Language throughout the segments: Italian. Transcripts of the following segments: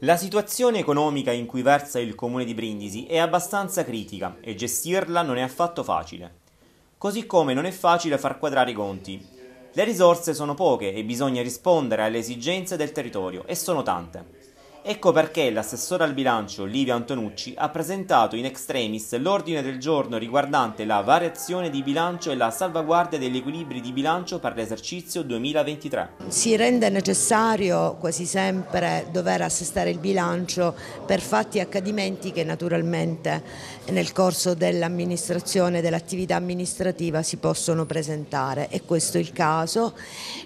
La situazione economica in cui versa il comune di Brindisi è abbastanza critica e gestirla non è affatto facile. Così come non è facile far quadrare i conti. Le risorse sono poche e bisogna rispondere alle esigenze del territorio e sono tante. Ecco perché l'assessore al bilancio Livia Antonucci ha presentato in extremis l'ordine del giorno riguardante la variazione di bilancio e la salvaguardia degli equilibri di bilancio per l'esercizio 2023. Si rende necessario quasi sempre dover assestare il bilancio per fatti e accadimenti che naturalmente nel corso dell'amministrazione, dell'attività amministrativa si possono presentare e questo è il caso.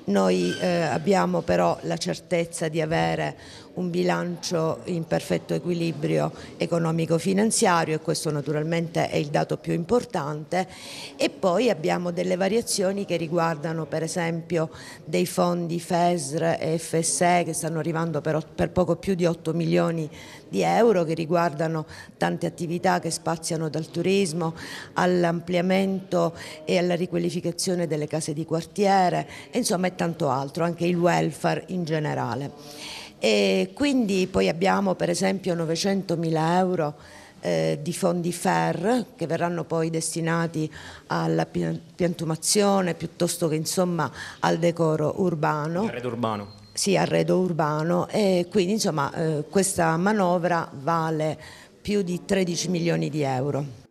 Noi eh, abbiamo però la certezza di avere un bilancio in perfetto equilibrio economico-finanziario e questo naturalmente è il dato più importante e poi abbiamo delle variazioni che riguardano per esempio dei fondi FESR e FSE che stanno arrivando per, per poco più di 8 milioni di euro che riguardano tante attività che spaziano dal turismo all'ampliamento e alla riqualificazione delle case di quartiere, insomma e tanto altro, anche il welfare in generale. E quindi poi abbiamo per esempio 900 mila euro eh, di fondi FER che verranno poi destinati alla piantumazione piuttosto che insomma al decoro urbano. Arredo urbano. Sì, arredo urbano e quindi insomma eh, questa manovra vale più di 13 milioni di euro.